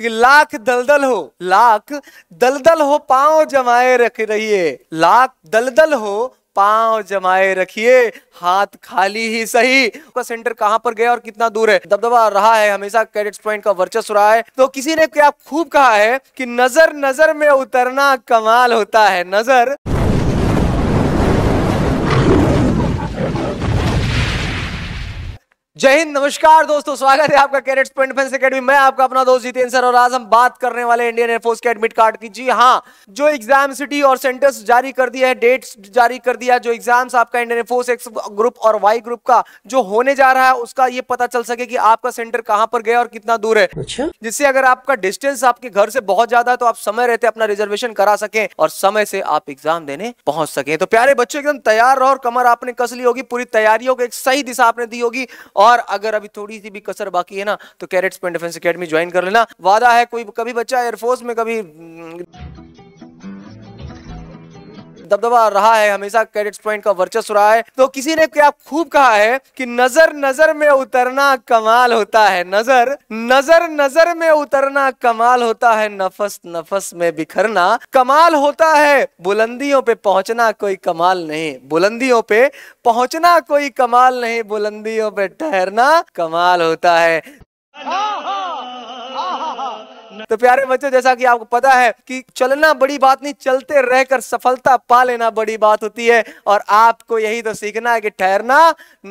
कि लाख दलदल हो लाख दलदल हो पांव जमाए रख रहिए लाख दलदल हो पांव जमाए रखिए हाथ खाली ही सही का सेंटर कहां पर गया और कितना दूर है दबदबा रहा है हमेशा कैडेट्स पॉइंट का वर्चस्व रहा है तो किसी ने क्या खूब कहा है कि नजर नजर में उतरना कमाल होता है नजर जय हिंद नमस्कार दोस्तों स्वागत है आपका कैरेट्स पॉइंट डिफेंस अकेडमी मैं आपका अपना दोस्त जितेंद्र सर और आज हम बात करने वाले इंडियन एयरफोर्स के एडमिट कार्ड की जी हाँ जो एग्जाम सिटी और सेंटर्स जारी कर दिया है डेट्स जारी कर दिया जो एग्जाम्स आपका इंडियन एयरफोर्स एक्स ग्रुप और वाई ग्रुप का जो होने जा रहा है उसका ये पता चल सके की आपका सेंटर कहाँ पर गया और कितना दूर है अच्छा। जिससे अगर आपका डिस्टेंस आपके घर से बहुत ज्यादा है तो आप समय रहते अपना रिजर्वेशन करा सके और समय से आप एग्जाम देने पहुंच सके तो प्यारे बच्चों एकदम तैयार रहो और कमर आपने कस ली होगी पूरी तैयारियों को एक सही दिशा आपने दी होगी और और अगर अभी थोड़ी सी भी कसर बाकी है ना तो कैरेट स्पेन डिफेंस अकेडमी ज्वाइन कर लेना वादा है कोई कभी बच्चा एयरफोर्स में कभी दबदबा रहा है हमेशा कैडेट्स पॉइंट का वर्चस्व रहा है तो किसी ने क्या खूब कहा है कि नजर नजर में उतरना कमाल होता है नजर नजर नजर में उतरना कमाल होता है नफस नफस में बिखरना कमाल होता है बुलंदियों पे पहुंचना कोई कमाल नहीं बुलंदियों पे पहुंचना कोई कमाल नहीं बुलंदियों पे ठहरना कमाल होता है हाँ हाँ। तो प्यारे बच्चों जैसा कि आपको पता है कि चलना बड़ी बात नहीं चलते रहकर सफलता पा लेना बड़ी बात होती है और आपको यही तो सीखना है कि ठहरना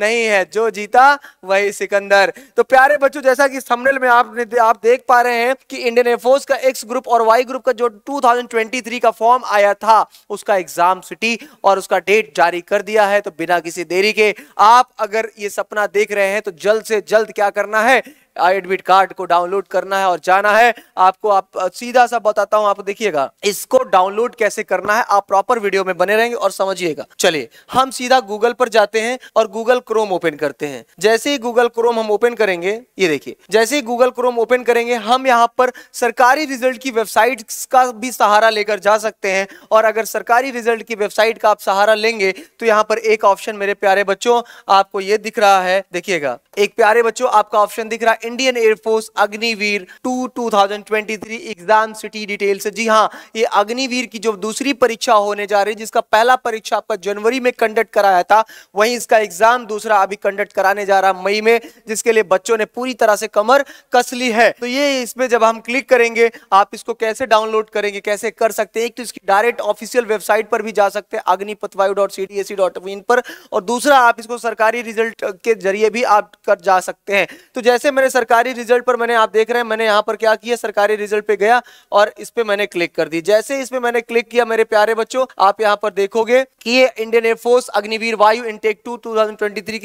नहीं है जो जीता वही सिकंदर तो प्यारे बच्चों जैसा कि समनेल में आपने आप देख पा रहे हैं कि इंडियन एयरफोर्स का एक्स ग्रुप और वाई ग्रुप का जो 2023 का फॉर्म आया था उसका एग्जाम सिटी और उसका डेट जारी कर दिया है तो बिना किसी देरी के आप अगर ये सपना देख रहे हैं तो जल्द से जल्द क्या करना है एडमिट कार्ड को डाउनलोड करना है और जाना है आपको आप सीधा सा बताता हूँ आप देखिएगा इसको डाउनलोड कैसे करना है आप प्रॉपर वीडियो में बने रहेंगे और समझिएगा चलिए हम सीधा गूगल पर जाते हैं और गूगल क्रोम ओपन करते हैं जैसे ही गूगल क्रोम हम ओपन करेंगे ये देखिए जैसे ही गूगल क्रोम ओपन करेंगे हम यहाँ पर सरकारी रिजल्ट की वेबसाइट का भी सहारा लेकर जा सकते हैं और अगर सरकारी रिजल्ट की वेबसाइट का आप सहारा लेंगे तो यहाँ पर एक ऑप्शन मेरे प्यारे बच्चों आपको ये दिख रहा है देखिएगा एक प्यारे बच्चों आपका ऑप्शन दिख रहा है Indian Air Force Agniveer two 2023 exam city details जी हाँ ये अग्निवीर की जो दूसरी परीक्षा होने जा रही है जिसका पहला परीक्षा आपका जनवरी में कंडक्ट कराया था वहीं इसका एग्जाम दूसरा अभी कंडक्ट कराने जा रहा मई में जिसके लिए बच्चों ने पूरी तरह से कमर कस ली है तो ये इसमें जब हम क्लिक करेंगे आप इसको कैसे डाउनलोड करेंगे कैसे कर सकते हैं एक तो इसकी डायरेक्ट ऑफिशियल वेबसाइट पर भी जा सकते हैं अग्निपथ वायु पर और दूसरा आप इसको सरकारी रिजल्ट के जरिए भी आप कर जा सकते हैं तो जैसे मैंने सरकारी रिजल्ट पर मैंने आप देख रहे हैं मैंने यहाँ पर क्या किया सरकारी रिजल्ट पे गया और इस पे मैंने क्लिक कर दी जैसे इस पे मैंने क्लिक किया मेरे प्यारे बच्चों आप यहाँ पर देखोगे कि ये इंडियन एयरफोर्स अग्निवीर वायु इनटेक टू टू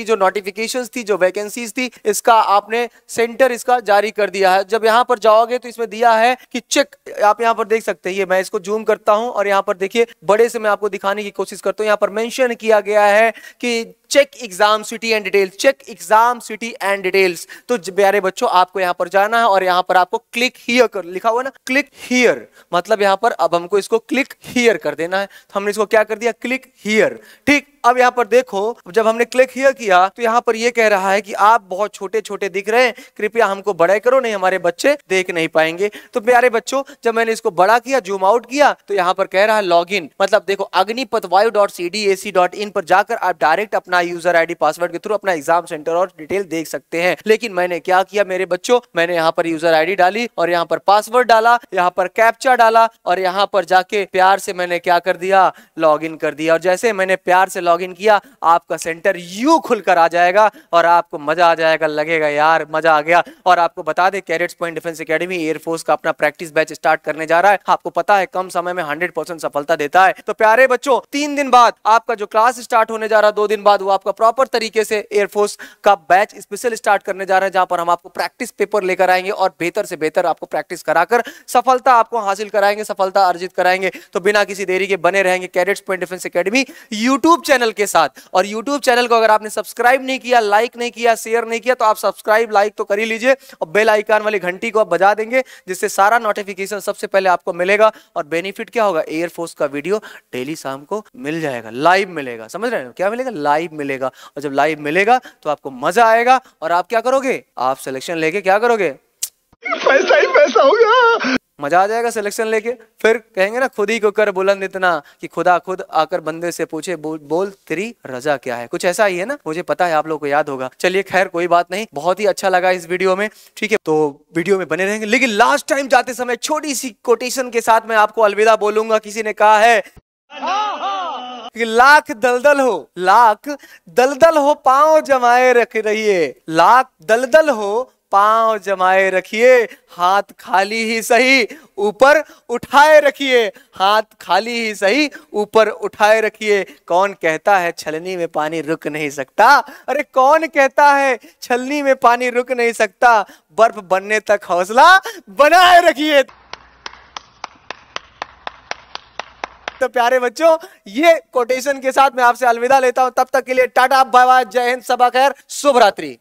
की जो नोटिफिकेशन थी जो वैकेंसीज थी इसका आपने सेंटर इसका जारी कर दिया है जब यहाँ पर जाओगे तो इसमें दिया है कि चेक आप यहाँ पर देख सकते हैं ये मैं इसको जूम करता हूँ और यहाँ पर देखिए बड़े से मैं आपको दिखाने की कोशिश करता हूँ यहाँ पर मैंशन किया गया है कि check exam city and details check exam city and details तो प्यारे बच्चों आपको यहाँ पर जाना है और यहाँ पर आपको क्लिक हियर कर लिखा हुआ ना क्लिक हियर मतलब यहाँ पर अब हमको इसको क्लिक हियर कर देना है तो हमने इसको क्या कर दिया क्लिक हियर ठीक अब यहाँ पर देखो जब हमने क्लिक हियर किया तो यहाँ पर ये कह रहा है कि आप बहुत छोटे छोटे दिख रहे हैं कृपया हमको बड़े करो नहीं हमारे बच्चे देख नहीं पाएंगे तो प्यारे बच्चों जब मैंने इसको बड़ा किया जूम आउट किया तो यहाँ पर कह रहा है लॉग मतलब देखो Agnipath Vayu dot C D A C dot in पर जाकर आप डायरेक्ट अपना यूजर आई पासवर्ड के थ्रू अपना एग्जाम सेंटर और डिटेल देख सकते हैं लेकिन मैंने क्या किया मेरे बच्चों मैंने यहाँ पर यूजर आई डाली और यहाँ पर पासवर्ड डाला यहाँ पर कैप्चा डाला और यहाँ पर जाके प्यार से मैंने क्या कर दिया लॉग इन कर दिया और जैसे मैंने प्यार से लॉग लॉगिन किया आपका सेंटर यू खुलकर आ जाएगा और आपको मजा आ जाएगा लगेगा यार मजा आ गया और आपको बता दे cadets point defence academy Air Force का अपना प्रैक्टिस बैच स्टार्ट करने जा रहा है आपको पता है कम समय में हंड्रेड सफलता देता है तो प्यारे बच्चों तीन दिन बाद आपका जो क्लास स्टार्ट होने जा रहा है दो दिन बाद वो आपका प्रॉपर तरीके से एयरफोर्स का बैच स्पेशल स्टार्ट करने जा रहा है जहां पर हम आपको प्रैक्टिस पेपर लेकर आएंगे और बेहतर से बेहतर आपको प्रैक्टिस कराकर सफलता आपको हासिल कराएंगे सफलता अर्जित कराएंगे तो बिना किसी देरी के बने रहेंगे cadets point defence academy YouTube channel channel के साथ और यूट्यूब चैनल को अगर आपने सब्सक्राइब नहीं किया लाइक नहीं किया शेयर नहीं किया तो आप सब्सक्राइब लाइक तो कर ही लीजिए और बेल आइकन वाली घंटी को आप बजा देंगे जिससे सारा नोटिफिकेशन सबसे पहले आपको मिलेगा और बेनिफिट क्या होगा एयरफोर्स का वीडियो डेली शाम को मिल जाएगा लाइव मिलेगा समझ रहे हो क्या मिलेगा लाइव मिलेगा और जब लाइव मिलेगा तो आपको मजा आएगा और आप क्या करोगे आप सिलेक्शन लेके क्या करोगे पैसा ही पैसा होगा मजा आ जाएगा सिलेक्शन लेके फिर कहेंगे ना खुद ही को कर बुलंद इतना कि खुदा खुद आकर बंदे से पूछे बोल, बोल तेरी रजा क्या है कुछ ऐसा ही है ना मुझे पता है आप लोगों को याद होगा चलिए खैर कोई बात नहीं बहुत ही अच्छा लगा इस वीडियो में ठीक है तो वीडियो में बने रहेंगे लेकिन लास्ट टाइम जाते समय छोटी सी कोटेशन के साथ मैं आपको अलविदा बोलूंगा किसी ने कहा है लाख दलदल हो लाख दलदल हो पाओ जमाए रख है लाख दलदल हो पांव जमाए रखिए हाथ खाली ही सही ऊपर उठाए रखिए हाथ खाली ही सही ऊपर उठाए रखिए कौन कहता है छलनी में पानी रुक नहीं सकता अरे कौन कहता है छलनी में पानी रुक नहीं सकता बर्फ बनने तक हौसला बनाए रखिए तो प्यारे बच्चों ये कोटेशन के साथ मैं आपसे अलविदा लेता हूं तब तक के लिए टाटा बाय बाय जय हिंद सबा खैर शुभ रात्रि